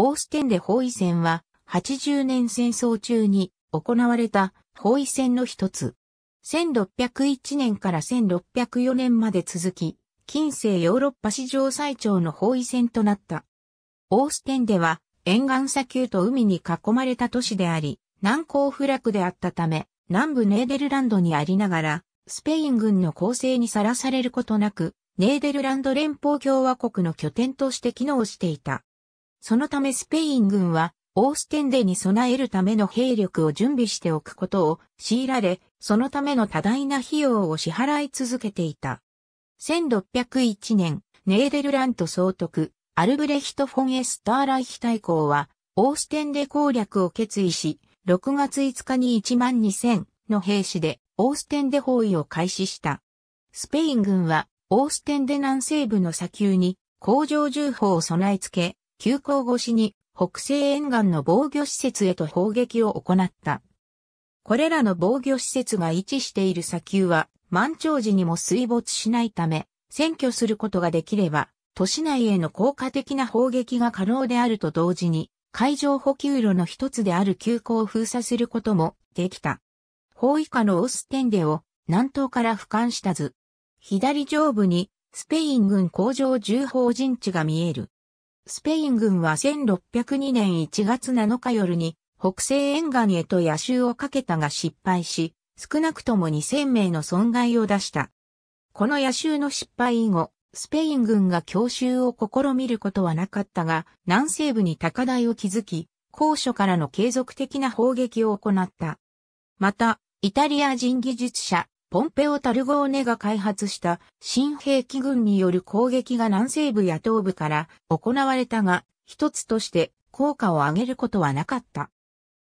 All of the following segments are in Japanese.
オーステンで包囲戦は、80年戦争中に行われた包囲戦の一つ。1601年から1604年まで続き、近世ヨーロッパ史上最長の包囲戦となった。オーステンでは沿岸砂丘と海に囲まれた都市であり、難攻不落であったため、南部ネーデルランドにありながら、スペイン軍の攻勢にさらされることなく、ネーデルランド連邦共和国の拠点として機能していた。そのためスペイン軍は、オーステンデに備えるための兵力を準備しておくことを強いられ、そのための多大な費用を支払い続けていた。1601年、ネーデルラント総督、アルブレヒト・フォン・エスターライヒ大公は、オーステンデ攻略を決意し、6月5日に1万2000の兵士で、オーステンデ包囲を開始した。スペイン軍は、オーステンデ南西部の砂丘に、工場重砲を備え付け、急行越しに北西沿岸の防御施設へと砲撃を行った。これらの防御施設が位置している砂丘は満潮時にも水没しないため、占拠することができれば、都市内への効果的な砲撃が可能であると同時に、海上補給路の一つである急行を封鎖することもできた。包囲下のオステンデを南東から俯瞰した図。左上部にスペイン軍工場重砲陣地が見える。スペイン軍は1602年1月7日夜に北西沿岸へと野襲をかけたが失敗し、少なくとも2000名の損害を出した。この野襲の失敗以後、スペイン軍が強襲を試みることはなかったが、南西部に高台を築き、高所からの継続的な砲撃を行った。また、イタリア人技術者、ポンペオ・タルゴーネが開発した新兵器軍による攻撃が南西部や東部から行われたが、一つとして効果を上げることはなかった。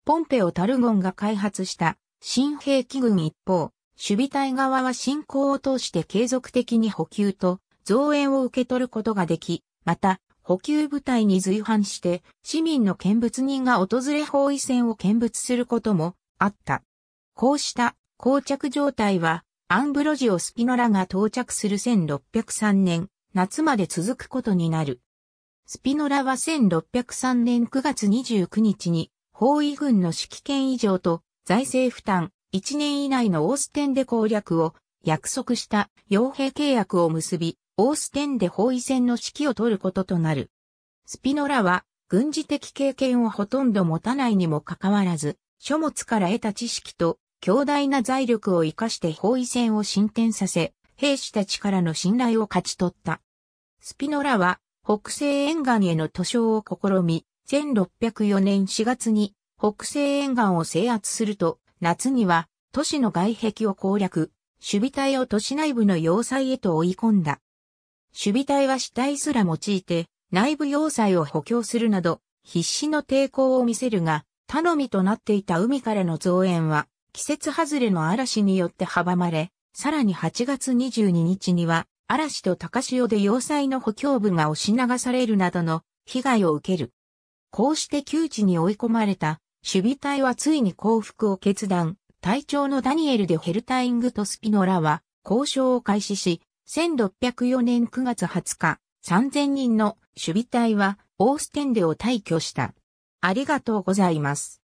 ポンペオ・タルゴンが開発した新兵器軍一方、守備隊側は進行を通して継続的に補給と増援を受け取ることができ、また補給部隊に随伴して市民の見物人が訪れ包囲戦を見物することもあった。こうした膠着状態は、アンブロジオ・スピノラが到着する1603年、夏まで続くことになる。スピノラは1603年9月29日に、包囲軍の指揮権以上と財政負担1年以内のオーステンで攻略を約束した傭兵契約を結び、オーステンで包囲戦の指揮を取ることとなる。スピノラは軍事的経験をほとんど持たないにもかかわらず、書物から得た知識と強大な財力を生かして包囲戦を進展させ、兵士たちからの信頼を勝ち取った。スピノラは、北西沿岸への塗装を試み、1604年4月に北西沿岸を制圧すると、夏には都市の外壁を攻略、守備隊を都市内部の要塞へと追い込んだ。守備隊は死体すら用いて、内部要塞を補強するなど、必死の抵抗を見せるが、頼みとなっていた海からの増援は、季節外れの嵐によって阻まれ、さらに8月22日には、嵐と高潮で要塞の補強部が押し流されるなどの被害を受ける。こうして窮地に追い込まれた、守備隊はついに降伏を決断、隊長のダニエル・でヘルタイングとスピノラは交渉を開始し、1604年9月20日、3000人の守備隊はオーステンデを退去した。ありがとうございます。